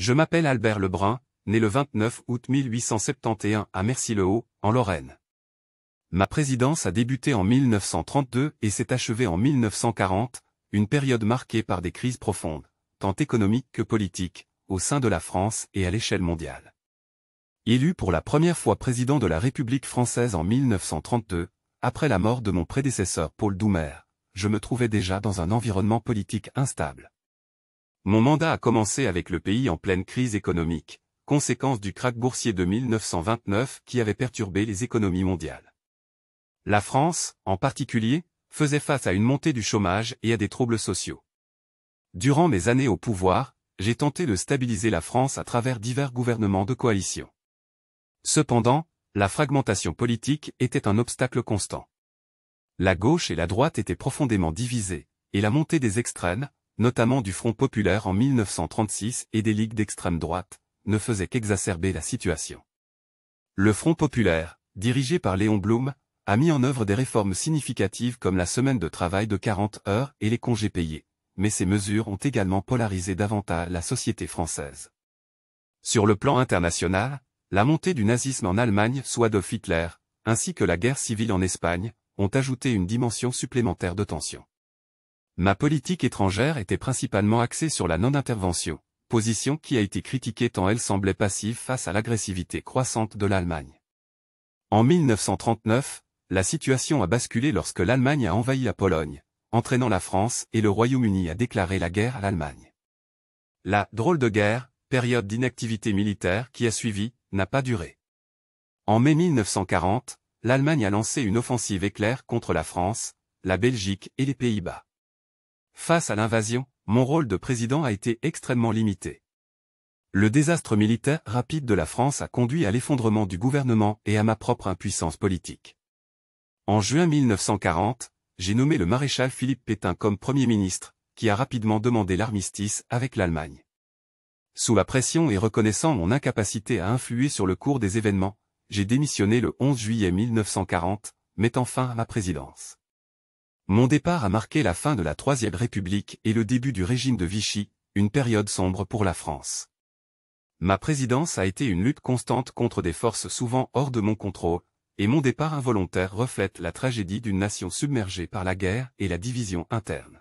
Je m'appelle Albert Lebrun, né le 29 août 1871 à Mercy-le-Haut, en Lorraine. Ma présidence a débuté en 1932 et s'est achevée en 1940, une période marquée par des crises profondes, tant économiques que politiques, au sein de la France et à l'échelle mondiale. Élu pour la première fois président de la République française en 1932, après la mort de mon prédécesseur Paul Doumer, je me trouvais déjà dans un environnement politique instable. Mon mandat a commencé avec le pays en pleine crise économique, conséquence du krach boursier de 1929 qui avait perturbé les économies mondiales. La France, en particulier, faisait face à une montée du chômage et à des troubles sociaux. Durant mes années au pouvoir, j'ai tenté de stabiliser la France à travers divers gouvernements de coalition. Cependant, la fragmentation politique était un obstacle constant. La gauche et la droite étaient profondément divisées, et la montée des extrêmes, notamment du Front populaire en 1936 et des ligues d'extrême droite, ne faisaient qu'exacerber la situation. Le Front populaire, dirigé par Léon Blum, a mis en œuvre des réformes significatives comme la semaine de travail de 40 heures et les congés payés, mais ces mesures ont également polarisé davantage la société française. Sur le plan international, la montée du nazisme en Allemagne soit Adolf Hitler, ainsi que la guerre civile en Espagne, ont ajouté une dimension supplémentaire de tension. Ma politique étrangère était principalement axée sur la non-intervention, position qui a été critiquée tant elle semblait passive face à l'agressivité croissante de l'Allemagne. En 1939, la situation a basculé lorsque l'Allemagne a envahi la Pologne, entraînant la France et le Royaume-Uni à déclarer la guerre à l'Allemagne. La « drôle de guerre », période d'inactivité militaire qui a suivi, n'a pas duré. En mai 1940, l'Allemagne a lancé une offensive éclair contre la France, la Belgique et les Pays-Bas. Face à l'invasion, mon rôle de président a été extrêmement limité. Le désastre militaire rapide de la France a conduit à l'effondrement du gouvernement et à ma propre impuissance politique. En juin 1940, j'ai nommé le maréchal Philippe Pétain comme Premier ministre, qui a rapidement demandé l'armistice avec l'Allemagne. Sous la pression et reconnaissant mon incapacité à influer sur le cours des événements, j'ai démissionné le 11 juillet 1940, mettant fin à ma présidence. Mon départ a marqué la fin de la Troisième République et le début du régime de Vichy, une période sombre pour la France. Ma présidence a été une lutte constante contre des forces souvent hors de mon contrôle, et mon départ involontaire reflète la tragédie d'une nation submergée par la guerre et la division interne.